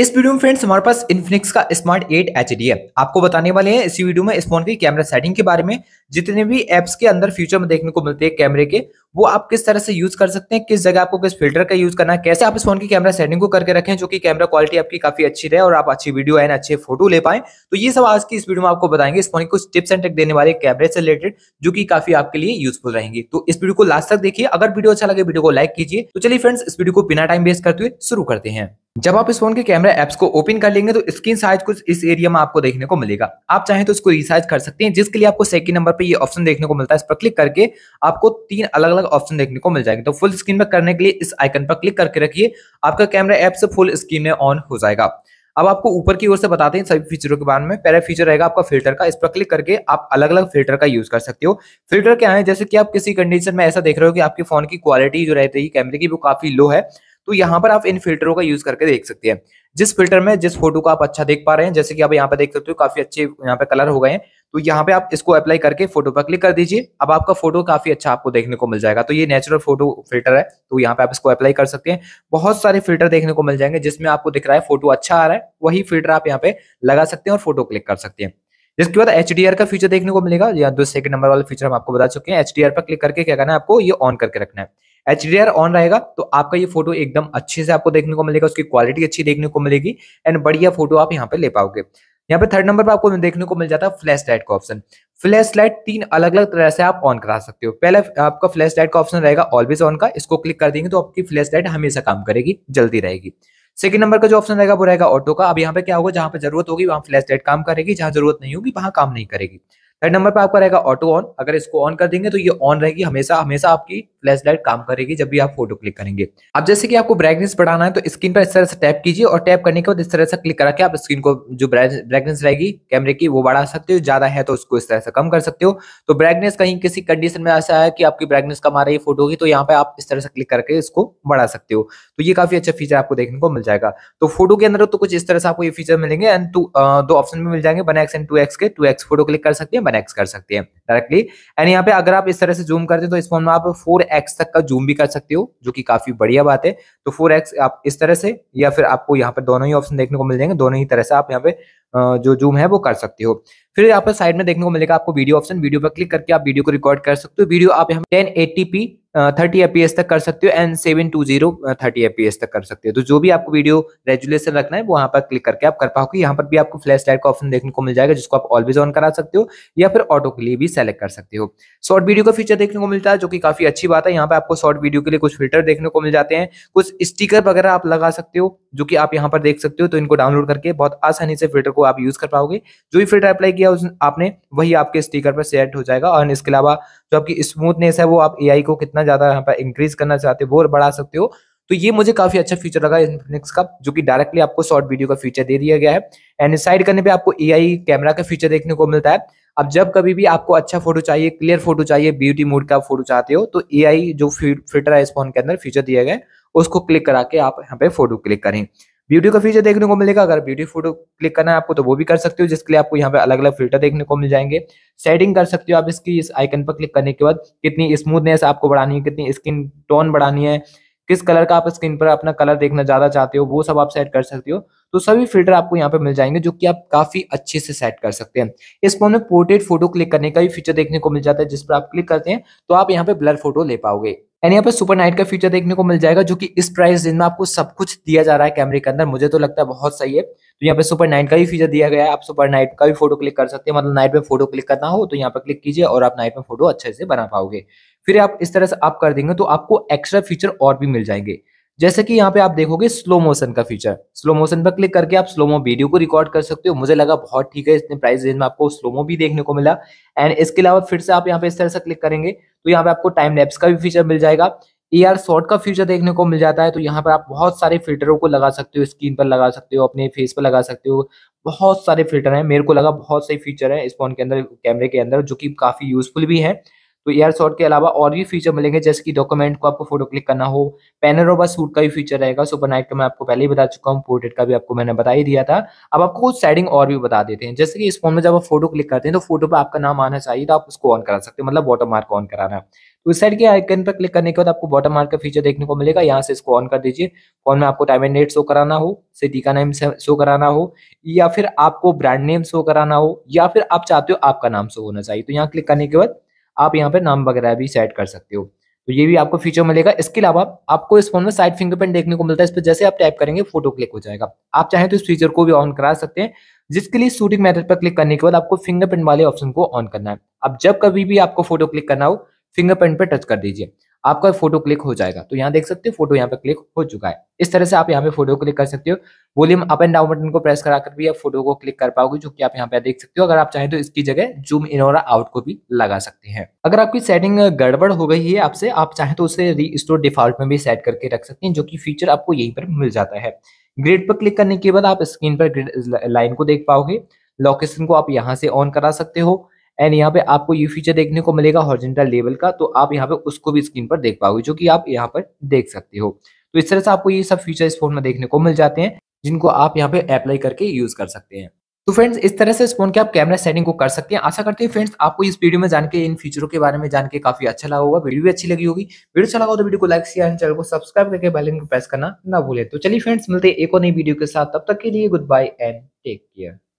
इस वीडियो में फ्रेंड्स हमारे पास इन्फिनिक्स का स्मार्ट 8 एच है आपको बताने वाले हैं इसी वीडियो में इस फोन की कैमरा सेटिंग के बारे में जितने भी एप्स के अंदर फ्यूचर में देखने को मिलते हैं कैमरे के वो आप किस तरह से यूज कर सकते हैं किस जगह आपको किस फिल्टर का यूज करना है कैसे आप इस फोन की कैमरा सेटिंग को करके रखें जो कि कैमरा क्वालिटी आपकी काफी अच्छी रहे और आप अच्छी वीडियो आए अच्छे फोटो ले पाए तो ये सब आज की इस वीडियो में आपको बताएंगे इस फोन की कुछ टिप्स एंड टेक देने वाले कैमरे से रिलेटेड जो कि काफी आपके लिए यूजफुल रहेंगे तो इस वीडियो को लास्ट तक देखिए अगर वीडियो अच्छा लगे वीडियो को लाइक कीजिए तो चलिए फ्रेंड्स इस वीडियो को बिना टाइम वेस्ट करते हुए शुरू करते हैं जब आप इस फोन के कैमरा एप्स को ओपन कर लेंगे तो स्क्रीन साइज कुछ इस एरिया में आपको देखने को मिलेगा आप चाहें तो इसको रिसाइज कर सकते हैं जिसके लिए आपको सेकंड नंबर पर ये ऑप्शन देखने को मिलता है इस पर क्लिक करके आपको तीन अलग अलग ऑप्शन देखने को मिल जाएंगे तो फुल स्क्रीन में करने के लिए इस आइकन पर क्लिक करके रखिए आपका कैमरा एप्स फुल स्क्रीन में ऑन हो जाएगा अब आपको ऊपर की ओर से बताते हैं सभी फीचरों के बारे में पहला फीचर रहेगा आपका फिल्टर का इस पर क्लिक करके आप अलग अलग फिल्टर का यूज कर सकते हो फिल्टर क्या है जैसे कि आप किसी कंडीशन में ऐसा देख रहे हो कि आपके फोन की क्वालिटी जो रहती है कैमरे की वो काफी लो है तो यहाँ पर आप इन फिल्टरों का यूज करके देख सकते हैं जिस फिल्टर में जिस फोटो को आप अच्छा देख पा रहे हैं जैसे कि आप यहाँ पे देख सकते हो काफी अच्छे यहाँ पे कलर हो गए हैं तो यहाँ पे आप इसको अप्लाई करके फोटो पर क्लिक कर दीजिए अब आपका फोटो काफी अच्छा आपको देखने को मिल जाएगा तो ये नेचुरल फोटो फिल्टर है तो यहाँ पे आप इसको अप्लाई कर सकते हैं बहुत सारे फिल्टर देखने को मिल जाएंगे जिसमें आपको दिख रहा है फोटो अच्छा आ रहा है वही फिल्टर आप यहाँ पे लगा सकते हैं और फोटो क्लिक कर सकते हैं जिसके बाद एच का फीचर देखने को मिलेगा या दो सेकंड नंबर वाला फीचर हम आपको बता चुके हैं एच पर क्लिक करके क्या करना है आपको ये ऑन करके रखना है एच ऑन रहेगा तो आपका ये फोटो एकदम अच्छे से आपको देखने को मिलेगा उसकी क्वालिटी अच्छी देखने को मिलेगी एंड बढ़िया फोटो आप यहाँ पे ले पाओगे यहाँ पे थर्ड नंबर पर आपको देखने को मिल जाता है फ्लैश लाइट का ऑप्शन फ्लैश लाइट तीन अलग अलग तरह से आप ऑन करा सकते हो पहले आपका फ्लैश लाइट का ऑप्शन रहेगा ऑलवेज ऑन का इसको क्लिक कर देंगे तो आपकी फ्लैश लाइट हमेशा काम करेगी जल्दी रहेगी सेकंड नंबर का जो ऑप्शन रहेगा वो रहेगा ऑटो का अब यहाँ पे क्या होगा जहाँ पर जरूरत होगी वहां फ्लैश लाइट काम करेगी जहां जरूरत नहीं होगी वहां काम नहीं करेगी थर्ड नंबर पर आपका रहेगा ऑटो ऑन अगर इसको ऑन कर देंगे तो ये ऑन रहेगी हमेशा हमेशा आपकी फ्लैश लाइट काम करेगी जब भी आप फोटो क्लिक करेंगे अब जैसे कि आपको ब्राइटनेस बढ़ाना है तो स्क्रीन पर इस तरह से टैप कीजिए और टैप करने के बाद इस तरह से क्लिक करके आप स्क्रीन को जो ब्राइटनेस रहेगी कैमरे की वो बढ़ा सकते हो ज्यादा है तो उसको इस तरह से कम कर सकते हो तो ब्राइटनेस कहीं किसी कंडीशन में ऐसा है कि आपकी ब्राइटनेस कम आ रही है फोटो की तो यहाँ पे आप इस तरह से क्लिक करके इसको बढ़ा सकते हो तो ये काफी अच्छा फीचर आपको देखने को मिल जाएगा तो फोटो के अंदर तो कुछ इस तरह से आपको ये फीचर मिलेंगे एंड टू दो ऑप्शन भी मिल जाएंगे one X and two X के टू एक्स फोटो क्लिक कर सकते हैं पर एक्स कर सकते हैं डायरेक्टली एंड यहाँ पे अगर आप इस तरह से जूम करते हैं तो इस फोन में आप फोर एक्स तक का जूम भी कर सकते हो जो कि काफी बढ़िया बात है तो फोर एक्स आप इस तरह से या फिर आपको यहाँ पर दोनों ही ऑप्शन देखने को मिल जाएंगे दोनों ही तरह से आप यहाँ पे जो जूम है वो कर सकते हो फिर यहाँ पर साइड में देखने को मिलेगा आपको वीडियो ऑप्शन वीडियो पर क्लिक करके आप वीडियो को रिकॉर्ड कर सकते हो वीडियो आप यहाँ ten eighty P thirty FPS तक कर सकते हो and seven two zero thirty FPS तक कर सकते हो तो जो भी आपको वीडियो रेजुलेशन रखना है वो यहाँ पर क्लिक करके आप कर पाओगे यहाँ पर भी आपको फ्लैश लाइट का ऑप्शन देखने को मिल जाएगा जिसको आप ऑलवेज ऑन करा सकते हो या फिर ऑटो के लिए भी सेलेक्ट कर सकते हो शॉर्ट वीडियो का फीचर देखने को मिलता है जो कि काफी अच्छी बात है यहाँ पर आपको शॉर्ट वीडियो के लिए कुछ फिल्टर देखने को मिल जाते हैं कुछ स्टिकर वगैरह आप लगा सकते हो जो कि आप यहाँ पर देख सकते हो तो इनको डाउनलोड करके बहुत आसानी से फिल्टर को आप यूज कर पाओगे जो भी फिल्टर अप्लाई किया आपने वही आपके स्टीकर पर सेट हो जाएगा और इसके अलावा जो आपकी स्मूथनेस है वो आप ए को कितना कितना ज्यादा यहाँ पर इंक्रीज करना चाहते हो वो बढ़ा सकते हो तो ये मुझे काफी अच्छा फीचर लगा इन्फिनिक्स का जो कि डायरेक्टली आपको शॉर्ट वीडियो का फीचर दे दिया गया है एंड साइड करने पे आपको एआई कैमरा का फीचर देखने को मिलता है अब जब कभी भी आपको अच्छा फोटो चाहिए क्लियर फोटो चाहिए ब्यूटी मोड का फोटो चाहते हो तो एआई जो फिल्टर है इस फोन के अंदर फीचर दिया गया है उसको क्लिक करा के आप यहाँ पे फोटो क्लिक करें वीडियो का फीचर देखने को मिलेगा अगर ब्यूटी फोटो क्लिक करना है आपको तो वो भी कर सकते हो जिसके लिए आपको यहाँ पे अलग अलग फिल्टर देखने को मिल जाएंगे सेटिंग कर सकते हो आप इसकी इस आइकन पर क्लिक करने के बाद कितनी स्मूथनेस आपको बढ़ानी है कितनी स्किन टोन बढ़ानी है किस कलर का आप स्क्रीन पर अपना कलर देखना ज्यादा चाहते हो वो सब आप सेट कर सकते हो तो सभी फिल्टर आपको यहाँ पे मिल जाएंगे जो कि आप काफी अच्छे से सेट कर सकते हैं इस फोन में पोर्ट्रेट फोटो क्लिक करने का भी फीचर देखने को मिल जाता है जिस पर आप क्लिक करते हैं तो आप यहाँ पे ब्लर फोटो ले पाओगे एंड यहाँ पे सुपर नाइट का फीचर देखने को मिल जाएगा जो कि इस प्राइस रेंज में आपको सब कुछ दिया जा रहा है कैमरे के अंदर मुझे तो लगता है बहुत सही है तो यहाँ पे सुपर नाइट का भी फीचर दिया गया है आप सुपर नाइट का भी फोटो क्लिक कर सकते हैं मतलब नाइट में फोटो क्लिक करना हो तो यहाँ पे क्लिक कीजिए और आप नाइट में फोटो अच्छे से बना पाओगे फिर आप इस तरह से आप कर देंगे तो आपको एक्स्ट्रा फीचर और भी मिल जाएंगे जैसे कि यहाँ पे आप देखोगे स्लो मोशन का फीचर स्लो मोशन पर क्लिक करके आप स्लोमो वीडियो को रिकॉर्ड कर सकते हो मुझे लगा बहुत ठीक है इतने प्राइस रेंज में आपको स्लोमो भी देखने को मिला एंड इसके अलावा फिर से आप यहाँ पे इस तरह से क्लिक करेंगे तो यहाँ पे आपको टाइम लैप्स का भी फीचर मिल जाएगा ए आर शॉर्ट का फीचर देखने को मिल जाता है तो यहाँ पर आप बहुत सारे फिल्टरों को लगा सकते हो स्क्रीन पर लगा सकते हो अपने फेस पर लगा सकते हो बहुत सारे फिल्टर हैं मेरे को लगा बहुत सही फीचर है इस फोन के अंदर कैमरे के अंदर जो कि काफी यूजफुल भी है तो एयर शॉर्ट के अलावा और भी फीचर मिलेंगे जैसे कि डॉक्यूमेंट को आपको फोटो क्लिक करना हो पैनोरमा सूट का भी फीचर रहेगा सुपर नाइट का मैं आपको पहले ही बता चुका हूँ पोर्ट्रेट का भी आपको मैंने बता ही दिया था अब आपको कुछ सेटिंग और भी बता देते हैं जैसे कि इस फोन में जब आप फोटो क्लिक करते हैं तो फोटो पर आपका नाम आना चाहिए तो आप उसको ऑन करा सकते हैं मतलब वाटर मार्क ऑन कराना है तो इस साइड के आइकन पर क्लिक करने के बाद आपको वाटर मार्क का फीचर देखने को मिलेगा यहाँ से इसको ऑन कर दीजिए फोन में आपको टाइम एंड डेट शो कराना हो सिटी का नेम शो कराना हो या फिर आपको ब्रांड नेम शो कराना हो या फिर आप चाहते हो आपका नाम शो होना चाहिए तो यहाँ क्लिक करने के बाद आप यहाँ पर नाम वगैरह भी सेट कर सकते हो तो ये भी आपको फीचर मिलेगा इसके अलावा आपको इस फोन में साइड फिंगरप्रिंट देखने को मिलता है इस पर जैसे आप टाइप करेंगे फोटो क्लिक हो जाएगा आप चाहें तो इस फीचर को भी ऑन करा सकते हैं जिसके लिए शूटिंग मेथड पर क्लिक करने के बाद आपको फिंगरप्रिंट वाले ऑप्शन को ऑन करना है अब जब कभी भी आपको फोटो क्लिक करना हो फिंगरप्रिंट पर टच कर दीजिए आपका फोटो क्लिक हो जाएगा तो यहाँ देख सकते हो फोटो यहाँ पे क्लिक हो चुका है इस तरह से आप यहाँ पे फोटो क्लिक कर सकते हो volume up and down button को प्रेस कराकर भी आप फोटो को क्लिक कर पाओगे जो कि आप यहाँ पे देख सकते हो अगर आप चाहें तो इसकी जगह जूम इन और आउट को भी लगा सकते हैं अगर आपकी सेटिंग गड़बड़ हो गई है आपसे आप चाहें तो उसे री डिफॉल्ट में भी सेट करके रख सकते हैं जो की फीचर आपको यही पर मिल जाता है ग्रिड पर क्लिक करने के बाद आप स्क्रीन पर लाइन को देख पाओगे लोकेशन को आप यहाँ से ऑन करा सकते हो एंड यहाँ पे आपको ये फीचर देखने को मिलेगा हॉर्जेंटल लेवल का तो आप यहाँ पे उसको भी स्क्रीन पर देख पाओगे जो कि आप यहाँ पर देख सकते हो तो इस तरह से आपको ये सब फीचर इस फोन में देखने को मिल जाते हैं जिनको आप यहाँ पे अप्लाई करके यूज कर सकते हैं तो फ्रेंड्स इस तरह से इस फोन के आप कैमरा सेटिंग को कर सकते हैं आशा करते हैं फ्रेंड्स आपको इस वीडियो में जान के इन फीचरों के बारे में जान के काफी अच्छा लगा होगा वीडियो भी अच्छी लगी होगी वीडियो अच्छा लगा तो वीडियो को लाइक शेयर चैनल को सब्सक्राइब करके बेल को प्रेस करना ना भूले तो चलिए फ्रेंड्स मिलते हैं एक और नई वीडियो के साथ तब तक के लिए goodbye and take care